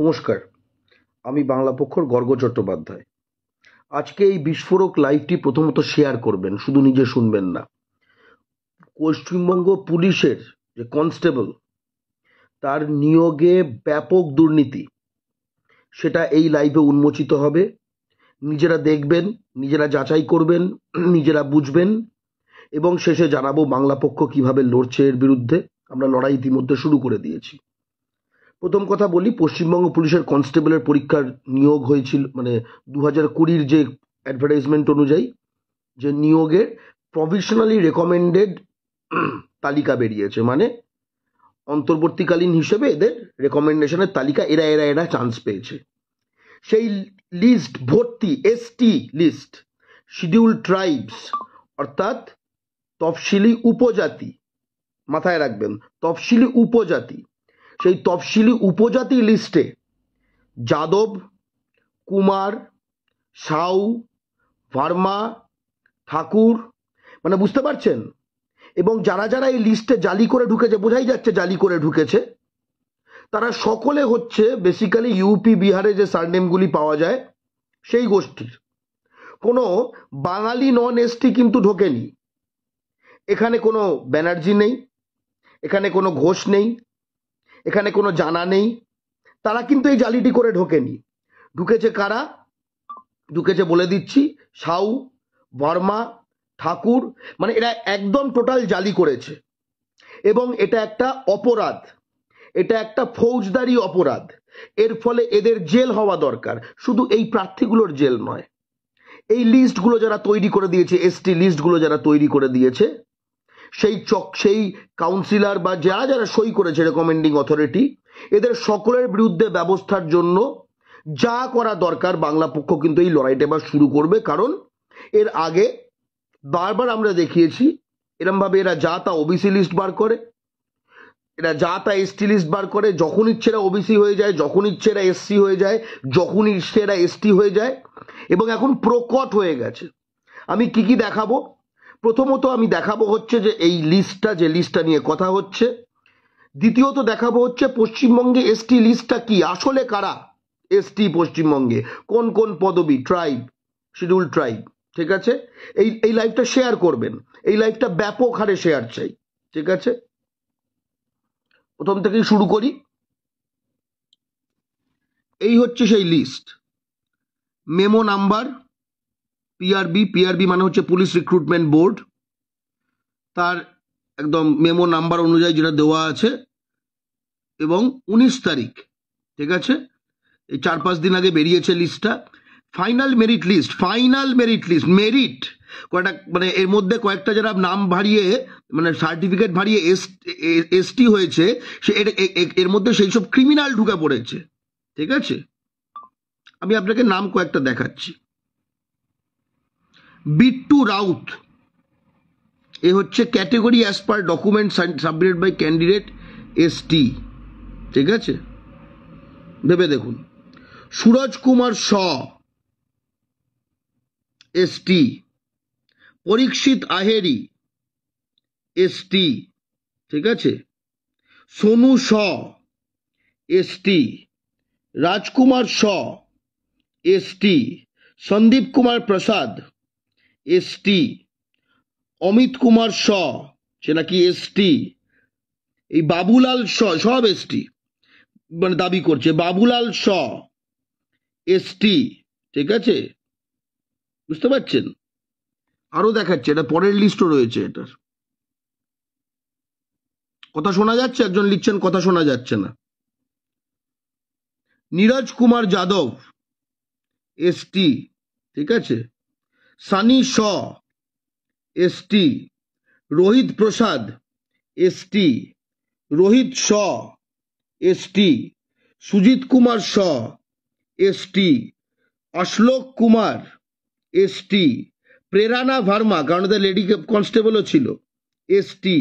নমস্কার আমি বাংলা পক্ষর গর্গ চট্টোপাধ্যায় আজকে এই বিস্ফোরক লাইভটি প্রথমত শেয়ার করবেন শুধু নিজে শুনবেন না পশ্চিমবঙ্গ পুলিশের যে কনস্টেবল তার নিয়োগে ব্যাপক দুর্নীতি সেটা এই লাইভে উন্মোচিত হবে নিজেরা দেখবেন নিজেরা যাচাই করবেন নিজেরা বুঝবেন এবং শেষে জানাবো বাংলা পক্ষ কীভাবে লড়ছে এর বিরুদ্ধে আমরা লড়াই ইতিমধ্যে শুরু করে দিয়েছি প্রথম কথা বলি পশ্চিমবঙ্গ পুলিশের কনস্টেবলের পরীক্ষার নিয়োগ হয়েছিল মানে দু হাজার কুড়ির যে অ্যাডভার্টাইজমেন্ট অনুযায়ী যে নিয়োগের প্রভিশনালি রেকমেন্ডেড তালিকা বেরিয়েছে মানে অন্তর্বর্তীকালীন হিসেবে এদের রেকমেন্ডেশনের তালিকা এরা এরা এরা চান্স পেয়েছে সেই লিস্ট ভর্তি এসটি লিস্ট শিডিউল ট্রাইবস অর্থাৎ তফসিলি উপজাতি মাথায় রাখবেন তফসিলি উপজাতি সেই তফসিলি উপজাতি লিস্টে যাদব কুমার সাউ ভার্মা ঠাকুর মানে বুঝতে পারছেন এবং যারা যারা এই লিস্টে জালি করে ঢুকেছে বোঝাই যাচ্ছে জালি করে ঢুকেছে তারা সকলে হচ্ছে বেসিক্যালি ইউপি বিহারে যে সারনেমগুলি পাওয়া যায় সেই গোষ্ঠীর কোনো বাঙালি নন এসটি কিন্তু ঢোকেনি এখানে কোনো ব্যানার্জি নেই এখানে কোনো ঘোষ নেই এখানে কোনো জানা নেই তারা কিন্তু এই জালিটি করে ঢোকেনি ঢুকেছে কারা ঢুকেছে বলে দিচ্ছি সাউ বর্মা ঠাকুর মানে এরা একদম টোটাল জালি করেছে এবং এটা একটা অপরাধ এটা একটা ফৌজদারি অপরাধ এর ফলে এদের জেল হওয়া দরকার শুধু এই প্রার্থীগুলোর জেল নয় এই লিস্টগুলো যারা তৈরি করে দিয়েছে এসটি লিস্টগুলো যারা তৈরি করে দিয়েছে সেই চক সেই কাউন্সিলর বা যারা যারা সই করেছে রেকমেন্ডিং অথরিটি এদের সকলের বিরুদ্ধে ব্যবস্থার জন্য যা করা দরকার বাংলা পক্ষ কিন্তু এই লড়াইটা এবার শুরু করবে কারণ এর আগে বারবার আমরা দেখিয়েছি এরমভাবে এরা যা তা ওবিসি লিস্ট বার করে এরা যা তা এসটি লিস্ট বার করে যখন ইচ্ছে এরা ওবিসি হয়ে যায় যখন ইচ্ছে এরা এসসি হয়ে যায় যখন ইচ্ছে এরা এসটি হয়ে যায় এবং এখন প্রকট হয়ে গেছে আমি কি কি দেখাবো প্রথমত আমি দেখাবো হচ্ছে যে এই লিস্টটা যে লিস্টটা নিয়ে কথা হচ্ছে দ্বিতীয়ত দেখাবো হচ্ছে পশ্চিমবঙ্গে এসটি লিস্টটা কি আসলে কারা এসটি পশ্চিমবঙ্গে কোন কোন পদবি ট্রাইব শিডিউল ট্রাইব ঠিক আছে এই এই লাইফটা শেয়ার করবেন এই লাইফটা ব্যাপক হারে শেয়ার চাই ঠিক আছে প্রথম থেকেই শুরু করি এই হচ্ছে সেই list memo number PRB PRB মানে হচ্ছে পুলিশ রিক্রুটমেন্ট বোর্ড তার একদম মেমো নাম্বার অনুযায়ী যেটা দেওয়া আছে এবং উনিশ তারিখ ঠিক আছে এই চার পাঁচ দিন আগে বেরিয়েছে লিস্টটা final merit list final merit list merit কয়েকটা মানে এর মধ্যে কয়েকটা যারা নাম ভারিয়ে মানে সার্টিফিকেট ভারিয়ে এস এসটি হয়েছে সে এর মধ্যে সেই সব ক্রিমিনাল ঢুকে পড়েছে ঠিক আছে আমি আপনাকে নাম কয়েকটা দেখাচ্ছি বিট্টু রাউত এ হচ্ছে category as per document submitted by candidate টি ঠিক আছে ভেবে দেখুন সুরজ কুমার স এস টি পরীক্ষিত আহেরি টি ঠিক আছে সোনু স এস টি রাজকুমার স S T Sandeep Kumar Prasad ST Amit Kumar স সে নাকি এসটি এই বাবুলাল স সব এসটি মানে দাবি করছে বাবুলাল স এসটি ঠিক আছে বুঝতে পারছেন আরও দেখাচ্ছে এটা পরের লিস্টও রয়েছে এটার কথা শোনা যাচ্ছে একজন লিখছেন কথা শোনা যাচ্ছে না নীরজ কুমার যাদব এসটি ঠিক আছে Sunny Shaw ST Rohit Prasad ST Rohit Shaw ST Sujit Kumar Shaw ST Ashlok Kumar ST Prerana Verma কারণ তার লেডি কনস্টেবলও ছিল এসটি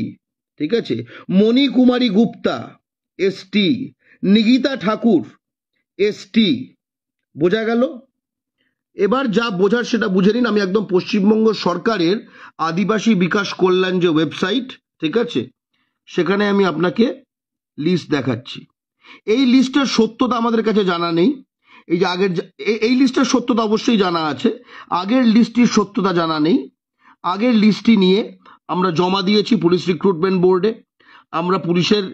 ঠিক আছে মণি কুমারী গুপ্তা এসটি নিগিতা ঠাকুর এসটি বোঝা গেল এবার যা বোঝার সেটা বুঝে নিন আমি একদম পশ্চিমবঙ্গ সরকারের আদিবাসী বিকাশ কল্যাণ যে ওয়েবসাইট ঠিক আছে সেখানে আমি আপনাকে লিস্ট দেখাচ্ছি এই লিস্টের সত্যতা আমাদের কাছে জানা নেই এই যে আগের এই লিস্টের সত্যতা অবশ্যই জানা আছে আগের লিস্টটির সত্যতা জানা নেই আগের লিস্টটি নিয়ে আমরা জমা দিয়েছি পুলিশ রিক্রুটমেন্ট বোর্ডে আমরা পুলিশের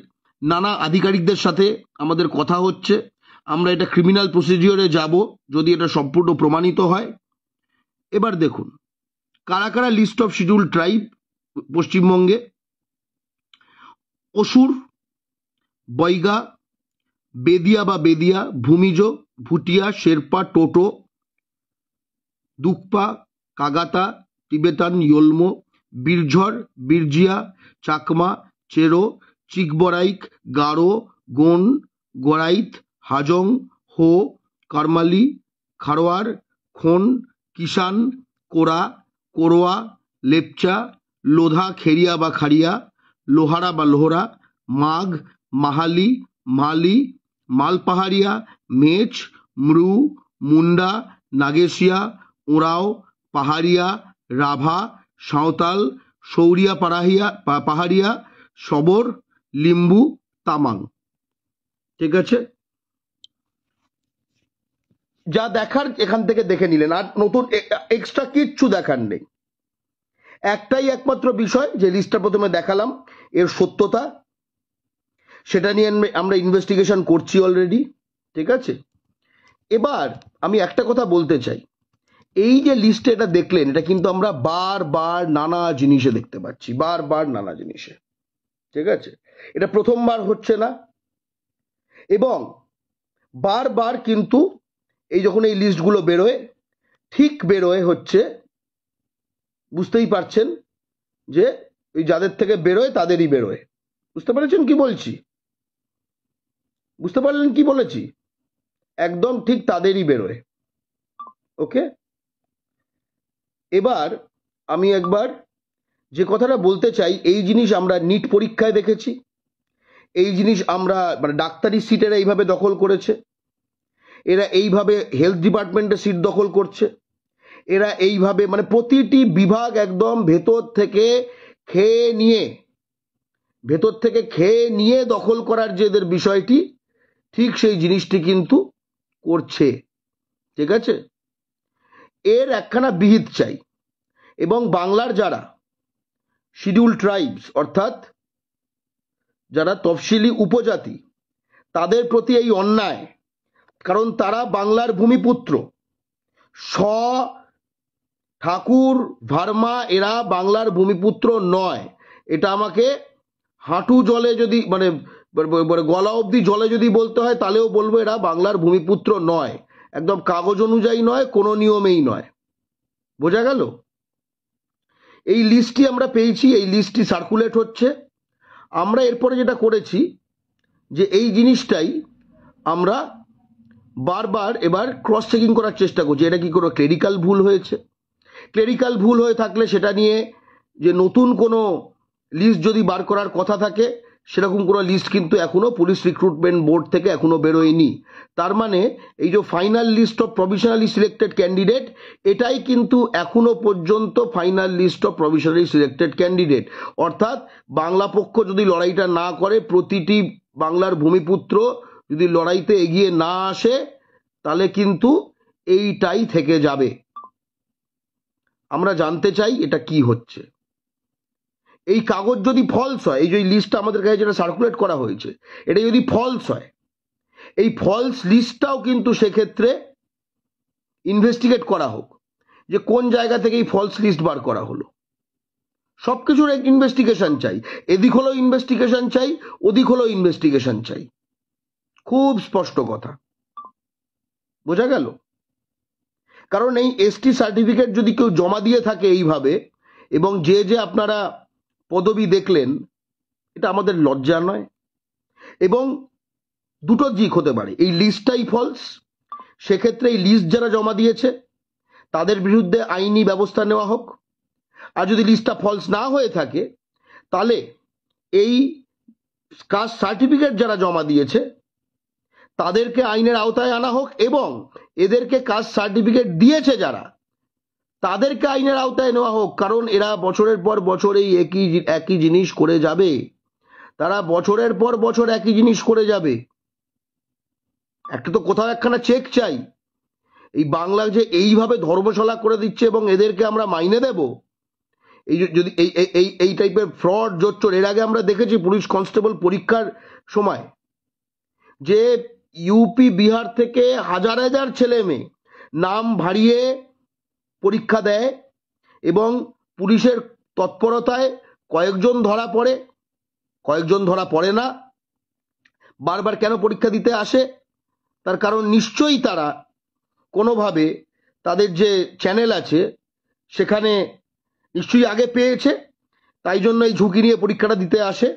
নানা আধিকারিকদের সাথে আমাদের কথা হচ্ছে আমরা এটা ক্রিমিনাল প্রসিডিওরে যাব যদি এটা সম্পূর্ণ প্রমাণিত হয় এবার দেখুন কারা কারা লিস্ট অফ শিডিউল ট্রাইব পশ্চিমবঙ্গে অসুর বৈগা বেদিয়া বা বেদিয়া ভূমিজ ভুটিয়া শেরপা টোটো দুকপা কাগাতা তিবেতান ইয়োলমো বীরঝর বীরজিয়া চাকমা চেরো চিকবরাইক গারো গোন গড়াইত হাজং হো কারমালি খারোয়ার খন কিষান কোরা কোরোয়া লেপচা লোধা খেরিয়া বা খারিয়া লোহারা বা লোহরা মাঘ মাহালি মালি মালপাহাড়িয়া মেচ মৃ মুন্ডা নাগেশিয়া ওরাও পাহাড়িয়া রাভা সাঁওতাল সৌরিয়া পাড়াহিয়া পাহাড়িয়া শবর লিম্বু তামাং ঠিক আছে যা দেখার এখান থেকে দেখে নিলেন আর নতুন এক্সট্রা কিচ্ছু দেখার নেই একটাই একমাত্র বিষয় যে লিস্টটা প্রথমে দেখালাম এর সত্যতা সেটা নিয়ে আমরা ইনভেস্টিগেশন করছি অলরেডি ঠিক আছে এবার আমি একটা কথা বলতে চাই এই যে লিস্টে এটা দেখলেন এটা কিন্তু আমরা বারবার নানা জিনিসে দেখতে পাচ্ছি বারবার নানা জিনিসে ঠিক আছে এটা প্রথমবার হচ্ছে না এবং বারবার কিন্তু এই যখন এই লিস্টগুলো বেরোয় ঠিক বেরোয় হচ্ছে বুঝতেই পারছেন যে ওই যাদের থেকে বেরোয় তাদেরই বেরোয় বুঝতে পেরেছেন কি বলছি বুঝতে পারলেন কি বলেছি একদম ঠিক তাদেরই বেরোয় ওকে এবার আমি একবার যে কথাটা বলতে চাই এই জিনিস আমরা নিট পরীক্ষায় দেখেছি এই জিনিস আমরা মানে ডাক্তারি সিটেরা এইভাবে দখল করেছে এরা এইভাবে হেলথ ডিপার্টমেন্টে সিট দখল করছে এরা এইভাবে মানে প্রতিটি বিভাগ একদম ভেতর থেকে খেয়ে নিয়ে ভেতর থেকে খেয়ে নিয়ে দখল করার যে এদের বিষয়টি ঠিক সেই জিনিসটি কিন্তু করছে ঠিক আছে এর একখানা বিহিত চাই এবং বাংলার যারা শিডিউল ট্রাইবস অর্থাৎ যারা তফসিলি উপজাতি তাদের প্রতি এই অন্যায় কারণ তারা বাংলার ভূমিপুত্র স ঠাকুর ভার্মা এরা বাংলার ভূমিপুত্র নয় এটা আমাকে হাঁটু জলে যদি মানে, মানে গলা অবধি জলে যদি বলতে হয় তাহলেও বলবো এরা বাংলার ভূমিপুত্র নয় একদম কাগজ অনুযায়ী নয় কোনো নিয়মেই নয় বোঝা গেল এই লিস্টটি আমরা পেয়েছি এই লিস্টটি সার্কুলেট হচ্ছে আমরা এরপরে যেটা করেছি যে এই জিনিসটাই আমরা বারবার এবার ক্রস চেকিং করার চেষ্টা করছে এটা কি কোনো ক্লেরিক্যাল ভুল হয়েছে ক্লেরিক্যাল ভুল হয়ে থাকলে সেটা নিয়ে যে নতুন কোনো লিস্ট যদি বার করার কথা থাকে সেরকম কোনো লিস্ট কিন্তু এখনও পুলিশ রিক্রুটমেন্ট বোর্ড থেকে এখনও বেরোয়নি তার মানে এই যে final list of provisionally selected candidate এটাই কিন্তু এখনও পর্যন্ত final list of provisionally selected candidate অর্থাৎ বাংলা পক্ষ যদি লড়াইটা না করে প্রতিটি বাংলার ভূমিপুত্র যদি লড়াইতে এগিয়ে না আসে তাহলে কিন্তু এইটাই থেকে যাবে আমরা জানতে চাই এটা কি হচ্ছে এই কাগজ যদি ফলস হয় এই যে লিস্টটা আমাদের কাছে যেটা সার্কুলেট করা হয়েছে এটা যদি ফলস হয় এই ফলস লিস্টটাও কিন্তু সেক্ষেত্রে ইনভেস্টিগেট করা হোক যে কোন জায়গা থেকে এই ফলস লিস্ট বার করা হলো সব কিছুর ইনভেস্টিগেশন চাই এদিক হলেও ইনভেস্টিগেশন চাই ওদিক হলেও ইনভেস্টিগেশন চাই খুব স্পষ্ট কথা বোঝা গেল কারণ এই এসটি সার্টিফিকেট যদি কেউ জমা দিয়ে থাকে এইভাবে এবং যে যে আপনারা পদবি দেখলেন এটা আমাদের লজ্জা নয় এবং দুটো দিক হতে পারে এই লিস্টটাই ফলস সেক্ষেত্রে এই লিস্ট যারা জমা দিয়েছে তাদের বিরুদ্ধে আইনি ব্যবস্থা নেওয়া হোক আর যদি লিস্টটা ফলস না হয়ে থাকে তাহলে এই কাস্ট সার্টিফিকেট যারা জমা দিয়েছে তাদেরকে আইনের আওতায় আনা হোক এবং এদেরকে কাজ সার্টিফিকেট দিয়েছে যারা তাদেরকে আইনের আওতায় নেওয়া হোক কারণ এরা বছরের পর বছর এই একই একই জিনিস করে যাবে তারা বছরের পর বছর একই জিনিস করে যাবে একটা তো কোথাও একখানা চেক চাই এই বাংলা যে এইভাবে ধর্মশালা করে দিচ্ছে এবং এদেরকে আমরা মাইনে দেব এই যদি এই এই এই টাইপের ফ্রড জোচ্চর এর আগে আমরা দেখেছি পুলিশ কনস্টেবল পরীক্ষার সময় যে ইউপি বিহার থেকে হাজার হাজার ছেলে মেয়ে নাম ভারিয়ে পরীক্ষা দেয় এবং পুলিশের তৎপরতায় কয়েকজন ধরা পড়ে কয়েকজন ধরা পড়ে না বারবার কেন পরীক্ষা দিতে আসে তার কারণ নিশ্চয়ই তারা কোনোভাবে তাদের যে চ্যানেল আছে সেখানে নিশ্চয়ই আগে পেয়েছে তাই জন্য এই ঝুঁকি নিয়ে পরীক্ষাটা দিতে আসে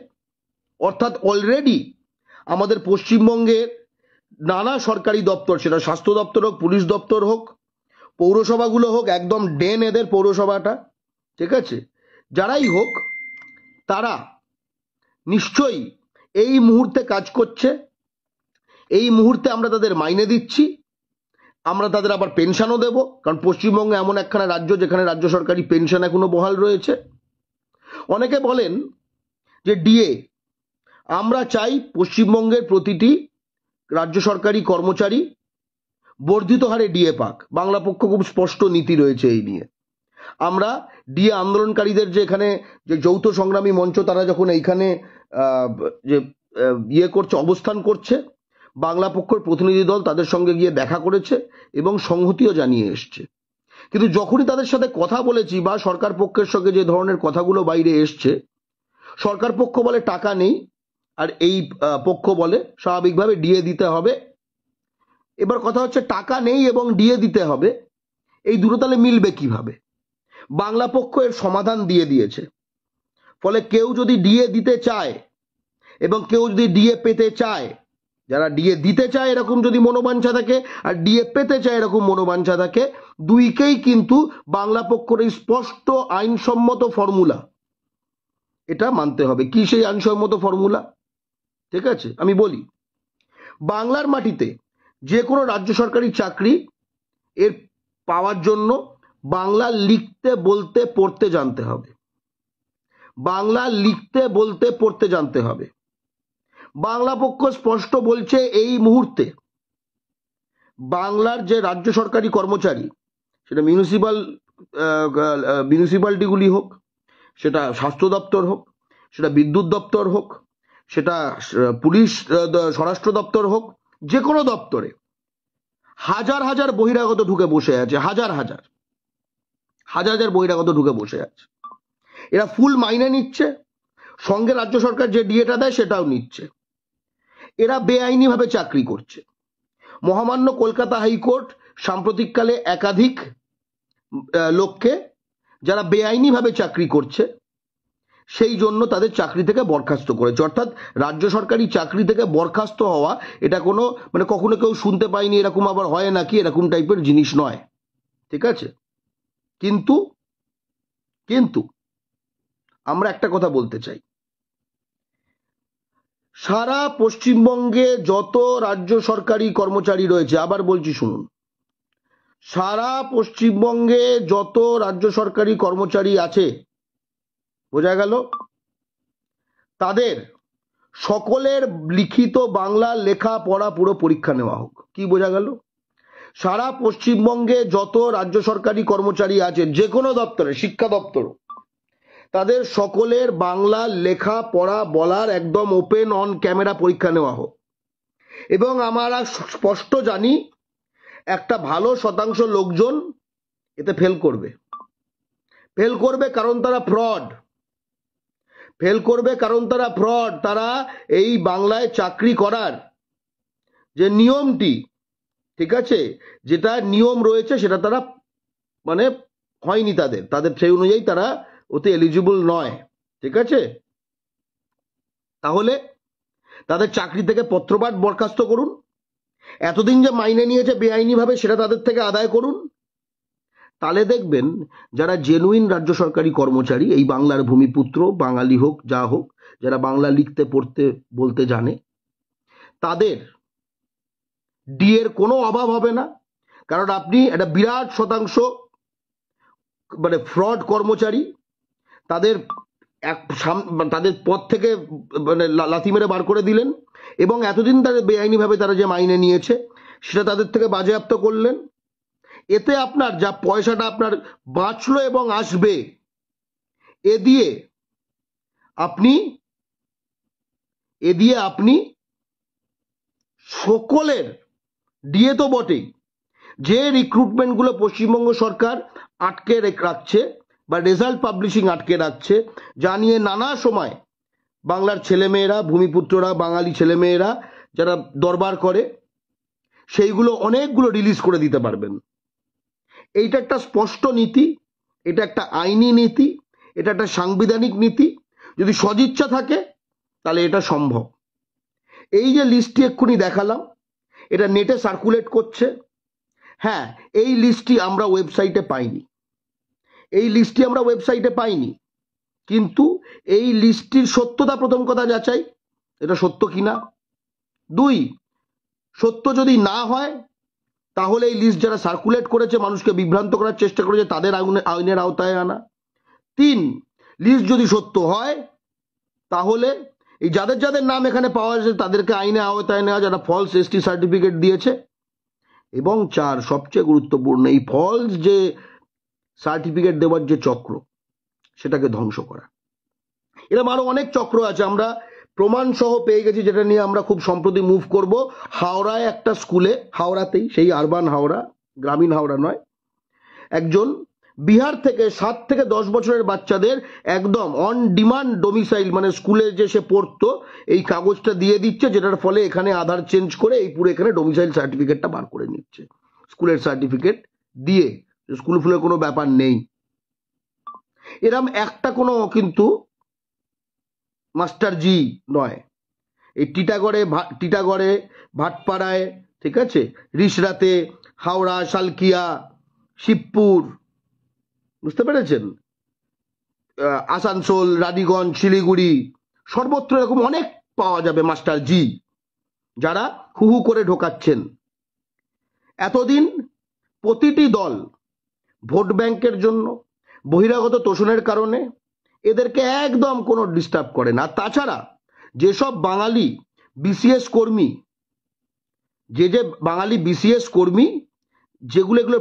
অর্থাৎ অলরেডি আমাদের পশ্চিমবঙ্গের নানা সরকারি দপ্তর সেটা স্বাস্থ্য দপ্তর হোক পুলিশ দপ্তর হোক পৌরসভাগুলো হোক একদম ডেন এদের পৌরসভাটা ঠিক আছে যারাই হোক তারা নিশ্চয়ই এই মুহূর্তে কাজ করছে এই মুহূর্তে আমরা তাদের মাইনে দিচ্ছি আমরা তাদের আবার পেনশনও দেব কারণ পশ্চিমবঙ্গে এমন একখানা রাজ্য যেখানে রাজ্য সরকারি পেনশন এখনো বহাল রয়েছে অনেকে বলেন যে ডিএ আমরা চাই পশ্চিমবঙ্গের প্রতিটি রাজ্য সরকারি কর্মচারী বর্ধিত হারে ডিএ পাক বাংলা পক্ষ খুব স্পষ্ট নীতি রয়েছে এই নিয়ে আমরা ডিএ আন্দোলনকারীদের যে এখানে যে যৌথ সংগ্রামী মঞ্চ তারা যখন এইখানে যে ইয়ে করছে অবস্থান করছে বাংলা পক্ষের প্রতিনিধি দল তাদের সঙ্গে গিয়ে দেখা করেছে এবং সংহতিও জানিয়ে এসছে কিন্তু যখনই তাদের সাথে কথা বলেছি বা সরকার পক্ষের সঙ্গে যে ধরনের কথাগুলো বাইরে এসছে সরকার পক্ষ বলে টাকা নেই আর এই পক্ষ বলে স্বাভাবিকভাবে ডিএ দিতে হবে এবার কথা হচ্ছে টাকা নেই এবং ডিএ দিতে হবে এই দুটো তাহলে মিলবে কিভাবে বাংলা পক্ষ এর সমাধান দিয়ে দিয়েছে ফলে কেউ যদি ডিএ দিতে চায় এবং কেউ যদি ডিএ পেতে চায় যারা ডিএ দিতে চায় এরকম যদি মনোবাঞ্ছা থাকে আর ডিএ পেতে চায় এরকম মনোবাঞ্ছা থাকে দুইকেই কিন্তু বাংলা পক্ষের এই স্পষ্ট আইনসম্মত ফর্মুলা এটা মানতে হবে কি সেই আইনসম্মত ফর্মুলা ঠিক আছে আমি বলি বাংলার মাটিতে যে কোনো রাজ্য সরকারি চাকরি এর পাওয়ার জন্য বাংলা লিখতে বলতে পড়তে জানতে হবে বাংলা লিখতে বলতে পড়তে জানতে হবে বাংলা পক্ষ স্পষ্ট বলছে এই মুহূর্তে বাংলার যে রাজ্য সরকারি কর্মচারী সেটা মিউনিসিপাল মিউনিসিপ্যালিটিগুলি হোক সেটা স্বাস্থ্য দপ্তর হোক সেটা বিদ্যুৎ দপ্তর হোক সেটা পুলিশ স্বরাষ্ট্র দপ্তর হোক যে কোনো দপ্তরে হাজার হাজার বহিরাগত ঢুকে বসে আছে হাজার হাজার হাজার হাজার বহিরাগত ঢুকে বসে আছে এরা ফুল মাইনে নিচ্ছে সঙ্গে রাজ্য সরকার যে ডিএটা দেয় সেটাও নিচ্ছে এরা বেআইনিভাবে চাকরি করছে মহামান্য কলকাতা হাইকোর্ট সাম্প্রতিককালে একাধিক লোককে যারা বেআইনিভাবে চাকরি করছে সেই জন্য তাদের চাকরি থেকে বরখাস্ত করেছে অর্থাৎ রাজ্য সরকারি চাকরি থেকে বরখাস্ত হওয়া এটা কোনো মানে কখনো কেউ শুনতে পায়নি এরকম আবার হয় নাকি এরকম টাইপের জিনিস নয় ঠিক আছে কিন্তু কিন্তু আমরা একটা কথা বলতে চাই সারা পশ্চিমবঙ্গে যত রাজ্য সরকারি কর্মচারী রয়েছে আবার বলছি শুনুন সারা পশ্চিমবঙ্গে যত রাজ্য সরকারি কর্মচারী আছে বোঝা গেল তাদের সকলের লিখিত বাংলা লেখা পড়া পুরো পরীক্ষা নেওয়া হোক কি বোঝা গেল সারা পশ্চিমবঙ্গে যত রাজ্য সরকারি কর্মচারী আছেন যে কোনো দপ্তরে শিক্ষা দপ্তর তাদের সকলের বাংলা লেখা পড়া বলার একদম ওপেন অন ক্যামেরা পরীক্ষা নেওয়া হোক এবং আমরা স্পষ্ট জানি একটা ভালো শতাংশ লোকজন এতে ফেল করবে ফেল করবে কারণ তারা ফ্রড ফেল করবে কারণ তারা ফ্রড তারা এই বাংলায় চাকরি করার যে নিয়মটি ঠিক আছে যেটা নিয়ম রয়েছে সেটা তারা মানে হয়নি তাদের তাদের সেই অনুযায়ী তারা ওতে এলিজিবল নয় ঠিক আছে তাহলে তাদের চাকরি থেকে পত্রপাঠ বরখাস্ত করুন এতদিন যে মাইনে নিয়েছে বেআইনিভাবে সেটা তাদের থেকে আদায় করুন তাহলে দেখবেন যারা জেনুইন রাজ্য সরকারি কর্মচারী এই বাংলার ভূমিপুত্র বাঙালি হোক যা হোক যারা বাংলা লিখতে পড়তে বলতে জানে তাদের ডিএর কোনো অভাব হবে না কারণ আপনি একটা বিরাট শতাংশ মানে ফ্রড কর্মচারী তাদের এক তাদের পদ থেকে মানে লাথি মেরে বার করে দিলেন এবং এতদিন তাদের বেআইনিভাবে তারা যে মাইনে নিয়েছে সেটা তাদের থেকে বাজেয়াপ্ত করলেন এতে আপনার যা পয়সাটা আপনার বাঁচলো এবং আসবে এ দিয়ে আপনি এ দিয়ে আপনি সকলের দিয়ে তো বটেই যে রিক্রুটমেন্টগুলো পশ্চিমবঙ্গ সরকার আটকে রাখছে বা রেজাল্ট পাবলিশিং আটকে রাখছে যা নিয়ে নানা সময় বাংলার ছেলেমেয়েরা ভূমিপুত্ররা বাঙালি ছেলেমেয়েরা যারা দরবার করে সেইগুলো অনেকগুলো রিলিজ করে দিতে পারবেন এইটা একটা স্পষ্ট নীতি এটা একটা আইনি নীতি এটা একটা সাংবিধানিক নীতি যদি সদিচ্ছা থাকে তাহলে এটা সম্ভব এই যে লিস্টটি এক্ষুনি দেখালাম এটা নেটে সার্কুলেট করছে হ্যাঁ এই লিস্টটি আমরা ওয়েবসাইটে পাইনি এই লিস্টটি আমরা ওয়েবসাইটে পাইনি কিন্তু এই লিস্টটির সত্যতা প্রথম কথা যাচাই এটা সত্য কিনা দুই সত্য যদি না হয় তাহলে এই লিস্ট যারা সার্কুলেট করেছে মানুষকে বিভ্রান্ত করার চেষ্টা করেছে তাদের আইনের আওতায় আনা তিন লিস্ট যদি সত্য হয় তাহলে এই যাদের যাদের নাম এখানে পাওয়া যাচ্ছে তাদেরকে আইনে আওতায় নেওয়া যারা ফলস এসটি সার্টিফিকেট দিয়েছে এবং চার সবচেয়ে গুরুত্বপূর্ণ এই ফলস যে সার্টিফিকেট দেওয়ার যে চক্র সেটাকে ধ্বংস করা এরম আরও অনেক চক্র আছে আমরা প্রমাণসহ পেয়ে গেছি যেটা নিয়ে আমরা খুব সম্প্রতি মুভ করব হাওড়ায় একটা স্কুলে হাওড়াতেই সেই আরবান হাওড়া গ্রামীণ হাওড়া নয় একজন বিহার থেকে সাত থেকে দশ বছরের বাচ্চাদের একদম অন ডিমান্ড ডোমিসাইল মানে স্কুলে যে সে পড়তো এই কাগজটা দিয়ে দিচ্ছে যেটার ফলে এখানে আধার চেঞ্জ করে এই পুরো এখানে ডোমিসাইল সার্টিফিকেটটা বার করে নিচ্ছে স্কুলের সার্টিফিকেট দিয়ে স্কুল ফুলের কোনো ব্যাপার নেই এরম একটা কোনো কিন্তু মাস্টারজি জি নয় এই টিটাগড়ে টিটাগড়ে ভাটপাড়ায় ঠিক আছে রিসরাতে হাওড়া শালকিয়া শিবপুর বুঝতে পেরেছেন আসানসোল রানীগঞ্জ শিলিগুড়ি সর্বত্র এরকম অনেক পাওয়া যাবে মাস্টার জি যারা হুহু করে ঢোকাচ্ছেন এতদিন প্রতিটি দল ভোট ব্যাংকের জন্য বহিরাগত তোষণের কারণে এদেরকে একদম কোনো ডিস্টার্ব করে না তাছাড়া যেসব বাঙালি বিসিএস কর্মী যে যে বাঙালি বিসিএস কর্মী যেগুলো এগুলো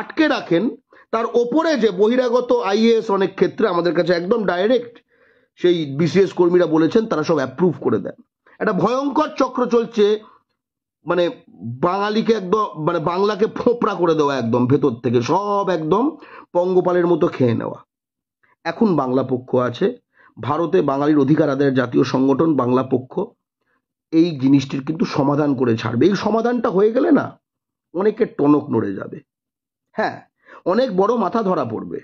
আটকে রাখেন তার ওপরে যে বহিরাগত আইএএস অনেক ক্ষেত্রে আমাদের কাছে একদম ডাইরেক্ট সেই বিসিএস কর্মীরা বলেছেন তারা সব অ্যাপ্রুভ করে দেন একটা ভয়ঙ্কর চক্র চলছে মানে বাঙালিকে একদম মানে বাংলাকে ফোপড়া করে দেওয়া একদম ভেতর থেকে সব একদম পঙ্গপালের মতো খেয়ে নেওয়া এখন বাংলা পক্ষ আছে ভারতে বাঙালির অধিকার আদায়ের জাতীয় সংগঠন বাংলা পক্ষ এই জিনিসটির কিন্তু সমাধান করে ছাড়বে এই সমাধানটা হয়ে গেলে না অনেকের টনক নড়ে যাবে হ্যাঁ অনেক বড় মাথা ধরা পড়বে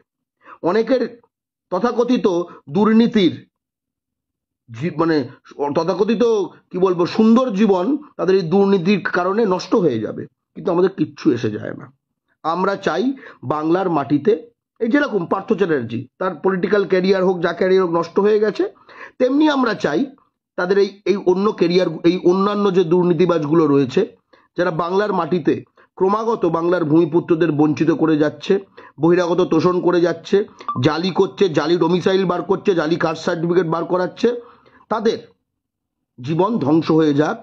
অনেকের তথাকথিত দুর্নীতির মানে তথাকথিত কি বলবো সুন্দর জীবন তাদের এই দুর্নীতির কারণে নষ্ট হয়ে যাবে কিন্তু আমাদের কিচ্ছু এসে যায় না আমরা চাই বাংলার মাটিতে এই যেরকম পার্থ চ্যাটার্জি তার পলিটিক্যাল ক্যারিয়ার হোক যা ক্যারিয়ার হোক নষ্ট হয়ে গেছে তেমনি আমরা চাই তাদের এই এই অন্য কেরিয়ার এই অন্যান্য যে দুর্নীতিবাজগুলো রয়েছে যারা বাংলার মাটিতে ক্রমাগত বাংলার ভূমিপুত্রদের বঞ্চিত করে যাচ্ছে বহিরাগত তোষণ করে যাচ্ছে জালি করছে জালি ডোমিসাইল বার করছে জালি কাস্ট সার্টিফিকেট বার করাচ্ছে তাদের জীবন ধ্বংস হয়ে যাক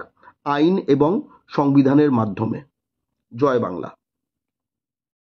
আইন এবং সংবিধানের মাধ্যমে জয় বাংলা